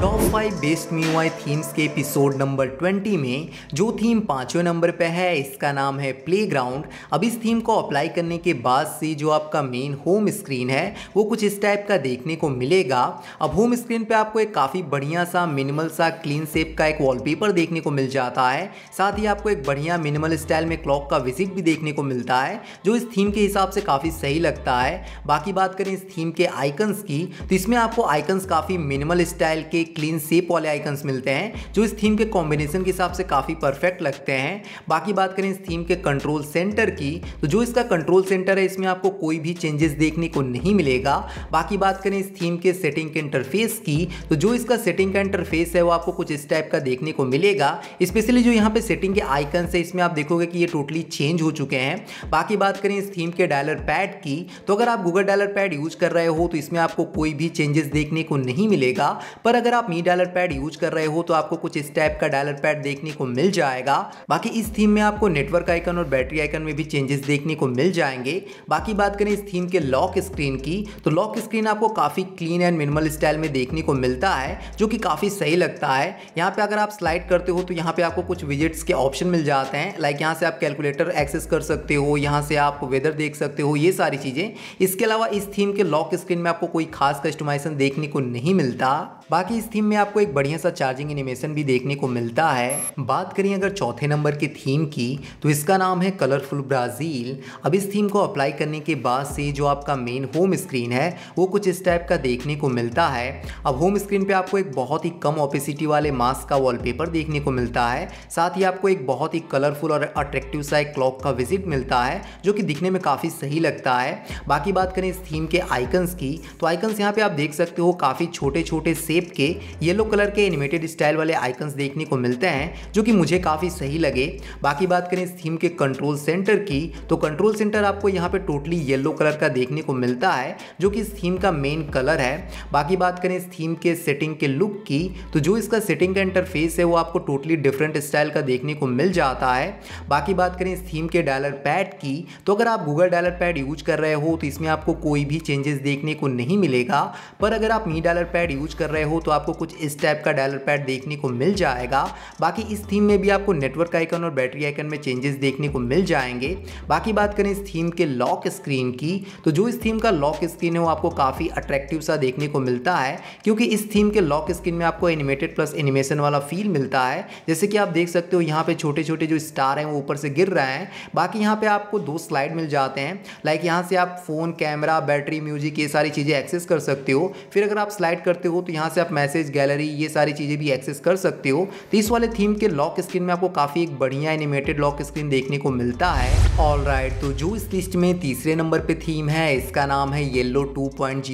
top five best MIUI themes के episode number 20 में जो थीम पाँचवें नंबर पे है इसका नाम है प्लेग्राउंड अब इस थीम को अप्लाई करने के बाद से जो आपका मेन होम स्क्रीन है वो कुछ इस टाइप का देखने को मिलेगा अब होम स्क्रीन पे आपको एक काफ़ी बढ़िया सा मिनिमल सा क्लीन सेप का एक वॉलपेपर देखने को मिल जाता है साथ ही आपको एक बढ़िया मिनिमल स्टाइल में क्लॉक का विजिट भी देखने को मिलता है जो इस थीम के हिसाब से काफ़ी सही लगता है बाकी बात करें इस थीम के आइकन्स की तो इसमें आपको आइकन्स काफ़ी मिनिमल स्टाइल के क्लीन सेप वाले आइकन्स मिलते हैं जो इस थीम के कॉम्बिनेशन के हिसाब से काफ़ी परफेक्ट लगते हैं बाकी बात करें इस थीम के कंट्रोल सेंटर की तो जो इसका कंट्रोल सेंटर है इसमें आपको कोई भी चेंजेस देखने को नहीं मिलेगा बाकी बात करें इस थीम के सेटिंग के इंटरफेस की तो जो इसका सेटिंग का इंटरफेस है वो आपको कुछ इस टाइप का देखने को मिलेगा स्पेशली जो यहाँ पर सेटिंग के आइकन्स है इसमें आप देखोगे कि ये टोटली चेंज हो चुके हैं बाकी बात करें इस थीम के डायलर पैड की तो अगर आप गूगल डायलर पैड यूज कर रहे हो तो इसमें आपको कोई भी चेंजेस देखने को नहीं मिलेगा पर अगर आप मी डायलर पैड यूज कर रहे हो तो आपको कुछ इस टाइप का डायलर पैड देखने को मिल जाएगा बाकी इस थीम में आपको नेटवर्क आइकन और बैटरी आइकन में भी चेंजेस देखने को मिल जाएंगे बाकी बात करें इस थीम के लॉक स्क्रीन की तो लॉक स्क्रीन आपको काफ़ी क्लीन एंड मिनिमल स्टाइल में देखने को मिलता है जो कि काफ़ी सही लगता है यहाँ पे अगर आप स्लाइड करते हो तो यहाँ पे आपको कुछ विजिट्स के ऑप्शन मिल जाते हैं लाइक यहाँ से आप कैलकुलेटर एक्सेस कर सकते हो यहाँ से आप वेदर देख सकते हो ये सारी चीज़ें इसके अलावा इस थीम के लॉक स्क्रीन में आपको कोई खास कस्टमाइजेशन देखने को नहीं मिलता बाकी इस थीम में आपको एक बढ़िया सा चार्जिंग एनिमेशन भी देखने को मिलता है बात करें अगर चौथे नंबर की थीम की तो इसका नाम है कलरफुल ब्राज़ील अब इस थीम को अप्लाई करने के बाद से जो आपका मेन होम स्क्रीन है वो कुछ इस टाइप का देखने को मिलता है अब होम स्क्रीन पर आपको एक बहुत ही कम ऑपेसिटी वाले मास्क का वॉलपेपर देखने को मिलता है साथ ही आपको एक बहुत ही कलरफुल और अट्रैक्टिव सा एक क्लॉक का विजिट मिलता है जो कि दिखने में काफ़ी सही लगता है बाकी बात करें इस थीम के आइकन्स की तो आइकन्स यहाँ पर आप देख सकते हो काफ़ी छोटे छोटे से शेप के येलो कलर के एनिमेटेड स्टाइल वाले आइकन्स देखने को मिलते हैं जो कि मुझे काफ़ी सही लगे बाकी बात करें इस थीम के कंट्रोल सेंटर की तो कंट्रोल सेंटर आपको यहाँ पर टोटली येलो कलर का देखने को मिलता है जो कि इस थीम का मेन कलर है बाकी बात करें इस थीम के सेटिंग के लुक की तो जो इसका सेटिंग का इंटरफेस है वो आपको टोटली डिफरेंट स्टाइल का देखने को मिल जाता है बाकी बात करें इस थीम के डायलर पैड की तो अगर आप गूगल डायलर पैड यूज कर रहे हो तो इसमें आपको कोई भी चेंजेस देखने को नहीं मिलेगा पर अगर आप मी डायलर पैड यूज कर रहे हो तो आपको कुछ इस टाइप का डायलर पैड देखने को मिल जाएगा बाकी इस थीम में भी आपको नेटवर्क आइकन और बैटरी आइकन में चेंजेस देखने को मिल जाएंगे बाकी बात करें इस थीम के लॉक स्क्रीन की तो जो इस थीम का लॉक स्क्रीन है वो आपको काफ़ी अट्रैक्टिव सा देखने को मिलता है क्योंकि इस थीम के लॉक स्क्रीन में आपको एनिमेटेड प्लस एनिमेशन वाला फील मिलता है जैसे कि आप देख सकते हो यहाँ पर छोटे छोटे जो स्टार हैं वो ऊपर से गिर रहे हैं बाकी यहाँ पर आपको दो स्लाइड मिल जाते हैं लाइक यहाँ से आप फ़ोन कैमरा बैटरी म्यूजिक ये सारी चीज़ें एक्सेस कर सकते हो फिर अगर आप स्लाइड करते हो तो यहाँ से आप मैसेज गैलरी ये सारी चीज़ें भी एक्सेस कर सकते हो तो इस वाले थीम के लॉक स्क्रीन में आपको काफ़ी एक बढ़िया एनिमेटेड लॉक स्क्रीन देखने को मिलता है ऑल राइट right, तो जो इस लिस्ट में तीसरे नंबर पर थीम है इसका नाम है येल्लो टू पॉइंट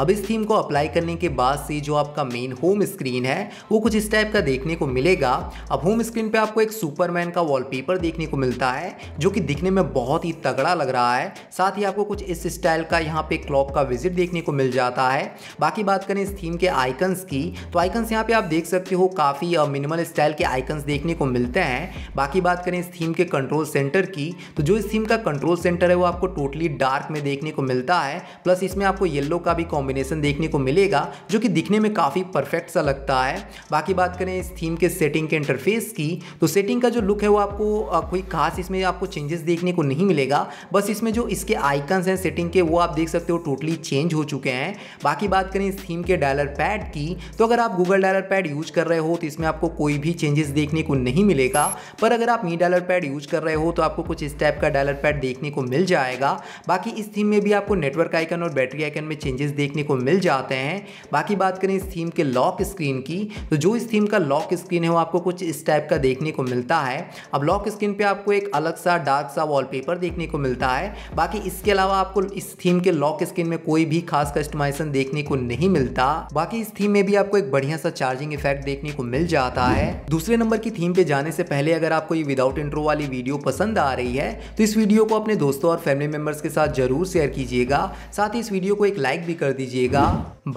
अब इस थीम को अप्लाई करने के बाद से जो आपका मेन होम स्क्रीन है वो कुछ इस टाइप का देखने को मिलेगा अब होम स्क्रीन पर आपको एक सुपरमैन का वॉलपेपर देखने को मिलता है जो कि दिखने में बहुत ही तगड़ा लग रहा है साथ ही आपको कुछ इस स्टाइल का यहाँ पे क्लॉक का विजिट देखने को मिल जाता है बाकी बात करें इस थीम के आइकन्स की तो आइकन्स यहाँ पे आप देख सकते हो काफ़ी मिनिमल स्टाइल के आइकन्स देखने को मिलते हैं बाकी बात करें इस थीम के कंट्रोल सेंटर की तो जो इस थीम का कंट्रोल सेंटर है वो आपको टोटली डार्क में देखने को मिलता है प्लस इसमें आपको येलो का भी कॉम्बिनेशन देखने को मिलेगा जो कि दिखने में काफ़ी परफेक्ट सा लगता है बाकी बात करें इस थीम के सेटिंग के इंटरफेस की तो सेटिंग का जो लुक है वो आपको कोई खास इसमें आपको चेंजेस देखने को नहीं मिलेगा बस इसमें जो इसके आइकन्स हैं सेटिंग के वो आप देख सकते हो टोटली चेंज हो चुके हैं बाकी बात करें इस थीम के डायलर पैड की तो अगर आप गूगल डायलर पैड यूज कर रहे हो तो इसमें आपको कोई भी चेंजेस देखने को नहीं मिलेगा पर अगर आप मी डायलर पैड यूज कर रहे हो तो आपको कुछ इस टाइप का डायलर पैड देखने को मिल जाएगा बाकी इस थीम में भी आपको नेटवर्क आइकन और बैटरी आइकन में चेंजेस देखने को मिल जाते हैं बाकी बात करें इस थीम के लॉक स्क्रीन की तो जो इस थीम का लॉक स्क्रीन है वो आपको कुछ इस टाइप का देखने को मिलता है अब लॉक स्क्रीन पर आपको एक अलग सा डार्क सा वॉलपेपर देखने को मिलता है बाकी इसके अलावा आपको इस थीम के लॉक स्क्रीन में कोई भी खास कस्टमाइजेशन देखने को नहीं मिलता बाकी इस थीम में भी आपको एक बढ़िया सा चार्जिंग इफेक्ट देखने को मिल जाता है दूसरे नंबर की थीम पे जाने से पहले अगर आपको ये विदाउट इंट्रो वाली वीडियो पसंद आ रही है तो इस वीडियो को अपने दोस्तों और फैमिली मेंबर्स के साथ जरूर शेयर कीजिएगा साथ ही इस वीडियो को एक लाइक भी कर दीजिएगा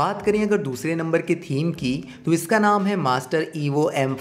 बात करें अगर दूसरे नंबर की थीम की तो इसका नाम है मास्टर ईवो एम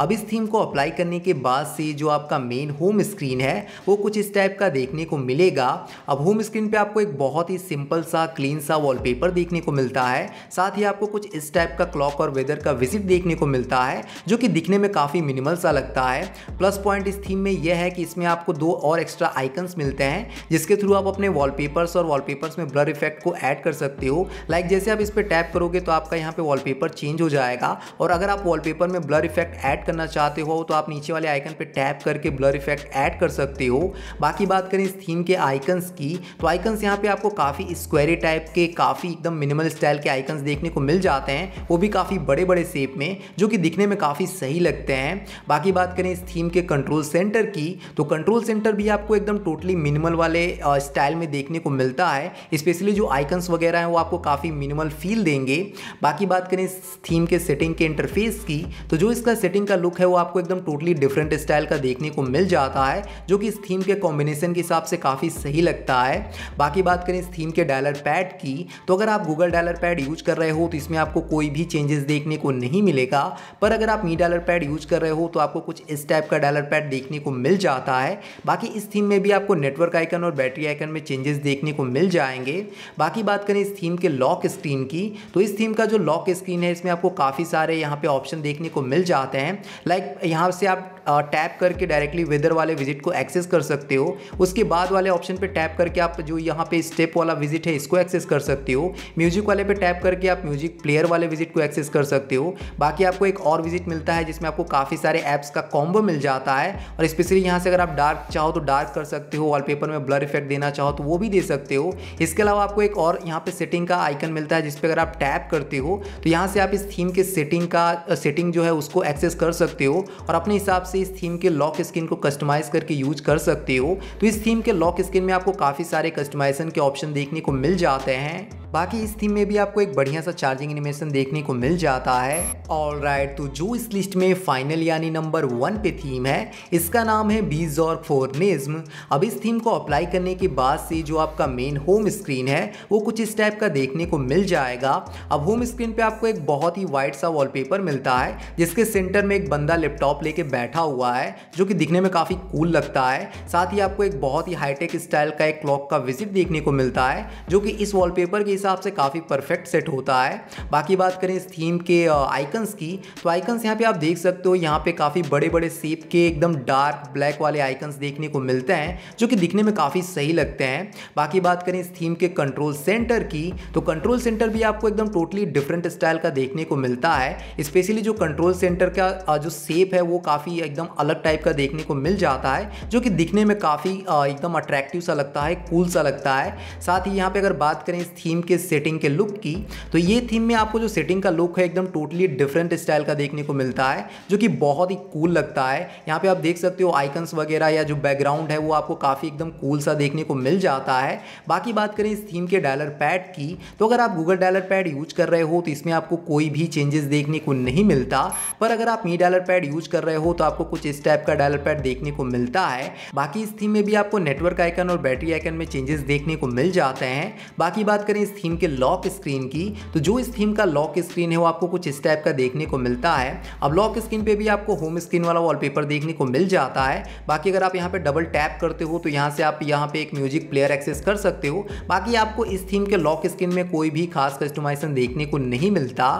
अब इस थीम को अप्लाई करने के बाद से जो आपका मेन होम स्क्रीन है वो कुछ इस टाइप का देखने को मिलेगा अब होम स्क्रीन पे आपको एक बहुत ही सिंपल सा क्लीन सा वॉलपेपर देखने देखने को मिलता है साथ ही आपको कुछ इस टाइप का क्लॉक और वेदर का विजिट देखने को मिलता है जो कि दिखने में काफ़ी मिनिमल सा लगता है प्लस पॉइंट इस थीम में यह है कि इसमें आपको दो और एक्स्ट्रा आइकन्स मिलते हैं जिसके थ्रू आप अपने वॉलपेपर्स और वॉलपेपर्स में ब्लर इफेक्ट को ऐड कर सकते हो लाइक जैसे आप इस पर टैप करोगे तो आपका यहाँ पे वॉलपेपर चेंज हो जाएगा और अगर आप वॉलपेपर में ब्लर इफेक्ट ऐड करना चाहते हो तो आप नीचे वाले आइकन पर टैप करके ब्लर इफेक्ट ऐड कर सकते हो बाकी बात करें इस थीम के आइकन्स की तो आइकन्स यहाँ पे आपको काफ़ी स्क्वेरी टाइप के काफ़ी एकदम मिनिमल स्टाइल के आइकन्स देखने को मिल जाते हैं वो भी काफ़ी बड़े बड़े शेप में जो कि दिखने में काफ़ी सही लगते हैं बाकी बात करें इस थीम के कंट्रोल सेंटर की तो कंट्रोल सेंटर भी आपको एकदम टोटली मिनिमल वाले स्टाइल में देखने को मिलता है स्पेशली जो आइकन्स वगैरह हैं वो आपको काफ़ी मिनिमल फील देंगे बाकी बात करें इस थीम के सेटिंग के इंटरफेस की तो जो इसका सेटिंग का लुक है वो आपको एकदम टोटली डिफरेंट स्टाइल का देखने को मिल जाता है जो कि इस थीम के कॉम्बिनेशन के हिसाब से काफ़ी सही लगता है बाकी बात करें इस थीम के डायलर पैड की तो अगर आप गूगल डायलर पैड यूज कर रहे हो तो इसमें आपको कोई भी चेंजेस देखने को नहीं मिलेगा पर अगर आप मी डायलर पैड यूज कर रहे हो तो आपको कुछ इस टाइप का डायलर पैड देखने को मिल जाता है बाकी इस थीम में भी आपको नेटवर्क आइकन और बैटरी आइकन में चेंजेस देखने को मिल जाएंगे बाकी बात करें इस थीम के लॉक स्क्रीन की तो इस थीम का जो लॉक स्क्रीन है इसमें आपको काफ़ी सारे यहाँ पे ऑप्शन देखने को मिल जाते हैं लाइक यहाँ से आप टैप करके डायरेक्टली वेदर वाले विजिट को एक्सेस कर सकते हो उसके बाद वाले ऑप्शन पे टैप करके आप जो यहाँ पे स्टेप वाला विजिट है इसको एक्सेस कर सकते हो म्यूजिक वाले पे टैप करके आप म्यूजिक प्लेयर वाले विजिट को एक्सेस कर सकते हो बाकी आपको एक और विजिट मिलता है जिसमें आपको काफ़ी सारे ऐप्स का कॉम्बो मिल जाता है और स्पेशली यहाँ से अगर आप डार्क चाहो तो डार्क कर सकते हो वॉलपेपर में ब्लर इफेक्ट देना चाहो तो वो भी दे सकते हो इसके अलावा आपको एक और यहाँ पे सेटिंग का आइकन मिलता है जिसपे अगर आप टैप करते हो तो यहाँ से आप इस थीम के सेटिंग का सेटिंग जो है उसको एक्सेस कर सकते हो और अपने हिसाब से इस थीम के लॉक स्क्रीन को कस्टमाइज करके यूज कर सकते हो तो इस थीम के लॉक स्क्रीन में आपको काफ़ी सारे कस्टमाइजेशन के ऑप्शन देखने को मिल जाते हैं बाकी इस थीम में भी आपको एक बढ़िया सा चार्जिंग एनिमेशन देखने को मिल जाता है ऑल राइट तो जो इस लिस्ट में फाइनल यानी नंबर वन पे थीम है इसका नाम है बीज और फोरनिज्म अब इस थीम को अप्लाई करने के बाद से जो आपका मेन होम स्क्रीन है वो कुछ इस टाइप का देखने को मिल जाएगा अब होम स्क्रीन पे आपको एक बहुत ही वाइट सा वॉलपेपर मिलता है जिसके सेंटर में एक बंदा लैपटॉप लेके बैठा हुआ है जो कि दिखने में काफ़ी कूल लगता है साथ ही आपको एक बहुत ही हाईटेक स्टाइल का एक क्लॉक का विजिट देखने को मिलता है जो कि इस वॉलपेपर के हिसाब से काफ़ी परफेक्ट सेट होता है बाकी बात करें इस थीम के आइकन्स की तो आइकन्स यहाँ पे आप देख सकते हो यहाँ पे काफ़ी बड़े बड़े सेप के एकदम डार्क ब्लैक वाले आइकन्स देखने को मिलते हैं जो कि दिखने में काफ़ी सही लगते हैं बाकी बात करें इस थीम के कंट्रोल सेंटर की तो कंट्रोल सेंटर भी आपको एकदम टोटली डिफरेंट स्टाइल का देखने को मिलता है स्पेशली जो कंट्रोल सेंटर का जो सेप है वो काफ़ी एकदम अलग टाइप का देखने को मिल जाता है जो कि दिखने में काफ़ी एकदम अट्रैक्टिव सा लगता है कूल सा लगता है साथ ही यहाँ पर अगर बात करें इस थीम के सेटिंग के लुक की तो ये थीम में आपको जो सेटिंग का लुक है एकदम टोटली डिफरेंट स्टाइल का देखने को मिलता है जो कि बहुत ही कूल लगता है यहाँ पे आप देख सकते हो आइकन्स वगैरह या जो बैकग्राउंड है वो आपको काफ़ी एकदम कूल सा देखने को मिल जाता है बाकी बात करें इस थीम के डायलर पैड की तो अगर आप गूगल डायलर पैड यूज कर रहे हो तो इसमें आपको कोई भी चेंजेस देखने को नहीं मिलता पर अगर आप मी डायलर पैड यूज कर रहे हो तो आपको कुछ इस टाइप का डायलर पैड देखने को मिलता है बाकी इस थीम में भी आपको नेटवर्क आइकन और बैटरी आइकन में चेंजेस देखने को मिल जाते हैं बाकी बात करें इस थीम के लॉक स्क्रीन की तो जो इस थीम का लॉक स्क्रीन है वो आपको कुछ इस टाइप का देखने को मिलता है अब लॉक स्क्रीन पे भी आपको होम स्क्रीन वाला वॉलपेपर देखने को मिल जाता है बाकी अगर आप यहाँ पे डबल टैप करते हो तो यहाँ से आप यहाँ पे एक म्यूजिक प्लेयर एक्सेस कर सकते हो बाकी आपको इस थीम के लॉक स्क्रीन में कोई भी खास कस्टमाइजेशन देखने को नहीं मिलता